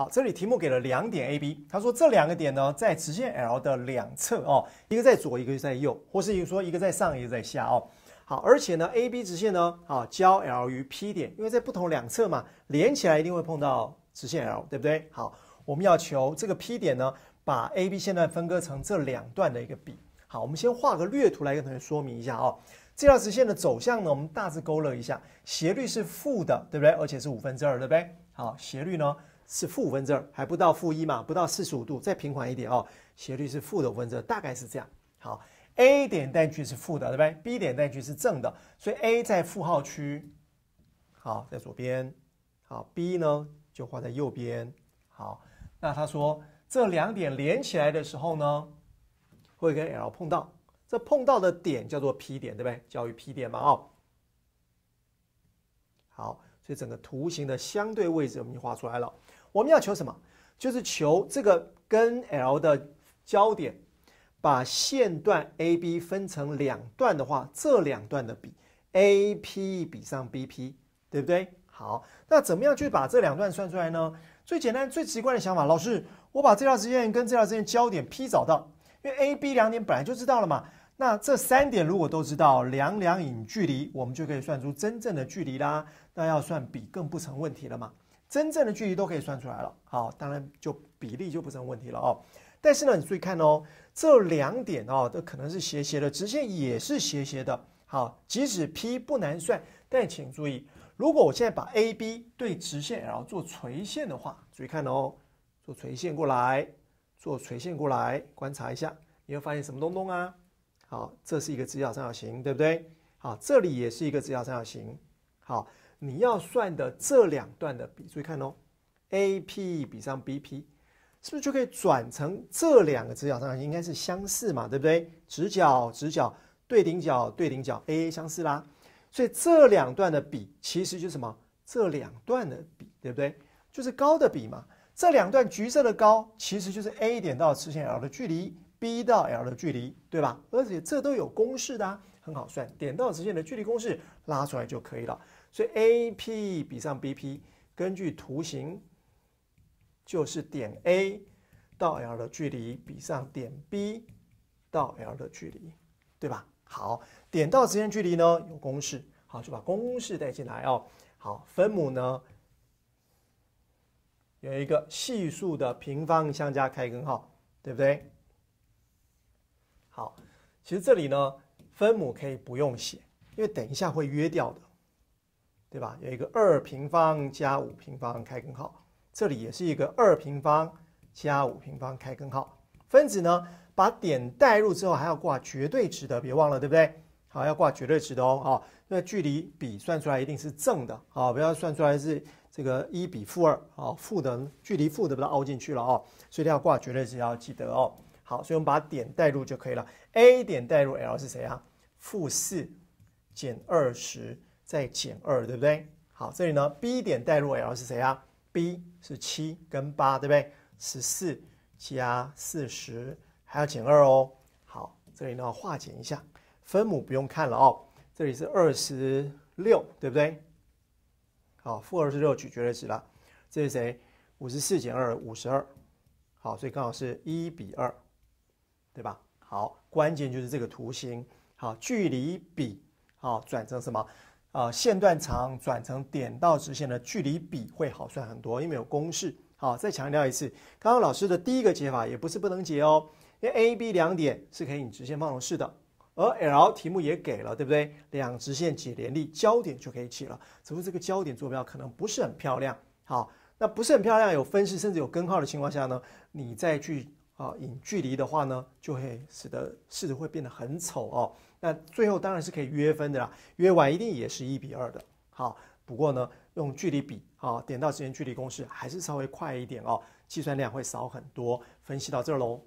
好，这里题目给了两点 A B，他说这两个点呢在直线 l 的两侧哦，一个在左，一个在右，或是说一个在上，一个在下哦。好，而且呢，A B 直线呢，好，交 l 于 P 点，因为在不同两侧嘛，连起来一定会碰到直线 l，对不对？好，我们要求这个 P 点呢，把 A B 线段分割成这两段的一个比。好，我们先画个略图来跟同学说明一下哦。这条直线的走向呢，我们大致勾勒一下，斜率是负的，对不对？而且是五分之二，对不对？好，斜率呢？是负五分之二，还不到负一嘛？不到四十五度，再平缓一点哦。斜率是负的五分之二，大概是这样。好，A 点带距是负的，对不对？B 点带距是正的，所以 A 在负号区，好，在左边。好，B 呢就画在右边。好，那他说这两点连起来的时候呢，会跟 L 碰到，这碰到的点叫做 P 点，对不对？交于 P 点嘛，哦。好，所以整个图形的相对位置我们就画出来了。我们要求什么？就是求这个跟 l 的交点，把线段 AB 分成两段的话，这两段的比 AP 比上 BP，对不对？好，那怎么样去把这两段算出来呢？最简单、最直观的想法，老师，我把这条直线跟这条直线交点 P 找到，因为 AB 两点本来就知道了嘛。那这三点如果都知道，两两影距离，我们就可以算出真正的距离啦。那要算比更不成问题了嘛。真正的距离都可以算出来了，好，当然就比例就不成问题了哦。但是呢，你注意看哦，这两点哦，都可能是斜斜的，直线也是斜斜的。好，即使 P 不难算，但请注意，如果我现在把 AB 对直线 l 做垂线的话，注意看哦，做垂线过来，做垂线过来，观察一下，你会发现什么东东啊？好，这是一个直角三角形，对不对？好，这里也是一个直角三角形。好。你要算的这两段的比，注意看哦，AP 比上 BP，是不是就可以转成这两个直角三角，应该是相似嘛，对不对？直角直角，对顶角对顶角，AA 相似啦。所以这两段的比其实就是什么？这两段的比，对不对？就是高的比嘛。这两段橘色的高，其实就是 A 点到直线 l 的距离，B 到 l 的距离，对吧？而且这都有公式的啊，很好算，点到直线的距离公式拉出来就可以了。所以 AP 比上 BP，根据图形，就是点 A 到 l 的距离比上点 B 到 l 的距离，对吧？好，点到直线距离呢有公式，好就把公式带进来哦。好，分母呢有一个系数的平方相加开根号，对不对？好，其实这里呢分母可以不用写，因为等一下会约掉的。对吧？有一个二平方加五平方开根号，这里也是一个二平方加五平方开根号。分子呢，把点代入之后还要挂绝对值的，别忘了，对不对？好，要挂绝对值的哦。哦，那距离比算出来一定是正的，啊，不要算出来是这个一比负二，啊，负的距离负的，不要凹进去了哦。所以要挂绝对值，要记得哦。好，所以我们把点代入就可以了。A 点代入 L 是谁啊？负四减二十。再减二，对不对？好，这里呢，B 点代入 L 是谁啊？B 是七跟八，对不对？十四加四十还要减二哦。好，这里呢化简一下，分母不用看了哦，这里是二十六，对不对？好，负二十六取绝对值了，这是谁？五十四减二，五十二。好，所以刚好是一比二，对吧？好，关键就是这个图形，好，距离比，好，转成什么？啊，线段长转成点到直线的距离比会好算很多，因为有公式。好，再强调一次，刚刚老师的第一个解法也不是不能解哦，因为 A、B 两点是可以直线方程式的，而 l 题目也给了，对不对？两直线解联立，交点就可以起了，只是这个交点坐标可能不是很漂亮。好，那不是很漂亮，有分式甚至有根号的情况下呢，你再去。啊，引距离的话呢，就会使得式子会变得很丑哦。那最后当然是可以约分的啦，约完一定也是一比二的。好，不过呢，用距离比啊，点到时间距离公式还是稍微快一点哦，计算量会少很多。分析到这儿喽。